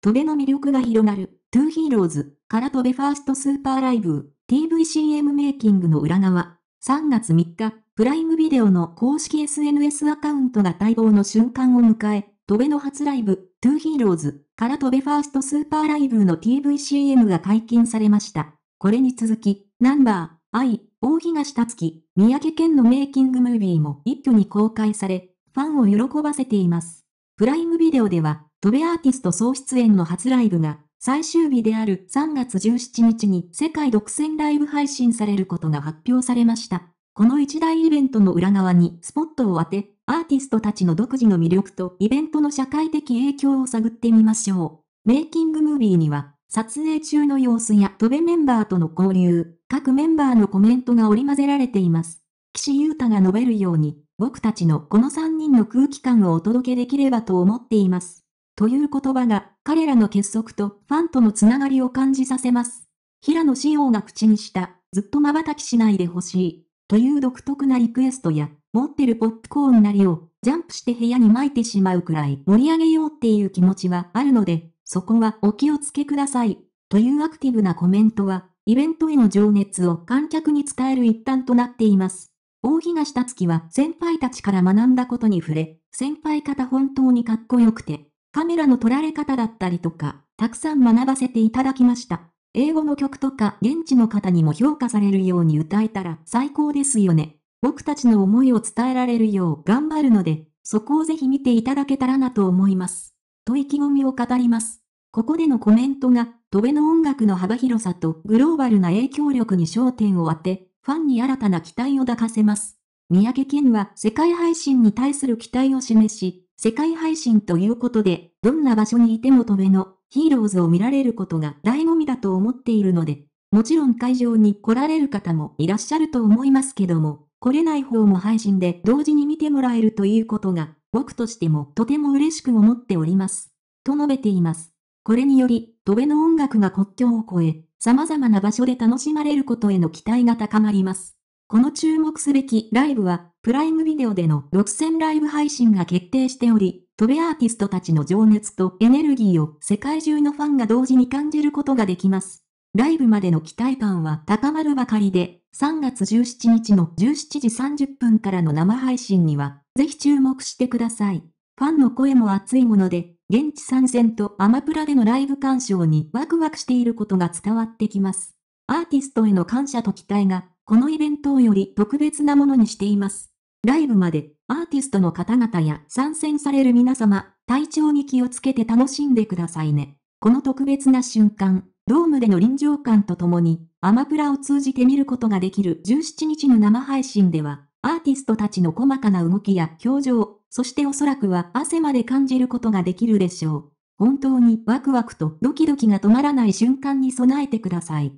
トベの魅力が広がる、トゥーヒーローズからトベファーストスーパーライブ、TVCM メイキングの裏側。3月3日、プライムビデオの公式 SNS アカウントが待望の瞬間を迎え、トベの初ライブ、トゥーヒーローズからトベファーストスーパーライブの TVCM が解禁されました。これに続き、ナンバー、I、大東達樹、三宅健のメイキングムービーも一挙に公開され、ファンを喜ばせています。プライムビデオでは、トベアーティスト総出演の初ライブが、最終日である3月17日に世界独占ライブ配信されることが発表されました。この一大イベントの裏側にスポットを当て、アーティストたちの独自の魅力とイベントの社会的影響を探ってみましょう。メイキングムービーには、撮影中の様子やトベメンバーとの交流、各メンバーのコメントが織り交ぜられています。岸優太が述べるように、僕たちのこの3人の空気感をお届けできればと思っています。という言葉が、彼らの結束とファンとのつながりを感じさせます。平野志耀が口にした、ずっと瞬きしないでほしい、という独特なリクエストや、持ってるポップコーンなりを、ジャンプして部屋に撒いてしまうくらい盛り上げようっていう気持ちはあるので、そこはお気をつけください。というアクティブなコメントは、イベントへの情熱を観客に伝える一端となっています。大東達樹は先輩たちから学んだことに触れ、先輩方本当にかっこよくて、カメラの撮られ方だったりとか、たくさん学ばせていただきました。英語の曲とか現地の方にも評価されるように歌えたら最高ですよね。僕たちの思いを伝えられるよう頑張るので、そこをぜひ見ていただけたらなと思います。と意気込みを語ります。ここでのコメントが、戸辺の音楽の幅広さとグローバルな影響力に焦点を当て、ファンに新たな期待を抱かせます。三宅健は世界配信に対する期待を示し、世界配信ということで、どんな場所にいても飛べのヒーローズを見られることが醍醐味だと思っているので、もちろん会場に来られる方もいらっしゃると思いますけども、来れない方も配信で同時に見てもらえるということが、僕としてもとても嬉しく思っております。と述べています。これにより、飛べの音楽が国境を越え、様々な場所で楽しまれることへの期待が高まります。この注目すべきライブは、プライムビデオでの独占ライブ配信が決定しており、飛べアーティストたちの情熱とエネルギーを世界中のファンが同時に感じることができます。ライブまでの期待感は高まるばかりで、3月17日の17時30分からの生配信には、ぜひ注目してください。ファンの声も熱いもので、現地参戦とアマプラでのライブ鑑賞にワクワクしていることが伝わってきます。アーティストへの感謝と期待が、このイベントをより特別なものにしています。ライブまで、アーティストの方々や参戦される皆様、体調に気をつけて楽しんでくださいね。この特別な瞬間、ドームでの臨場感とともに、アマプラを通じて見ることができる17日の生配信では、アーティストたちの細かな動きや表情、そしておそらくは汗まで感じることができるでしょう。本当にワクワクとドキドキが止まらない瞬間に備えてください。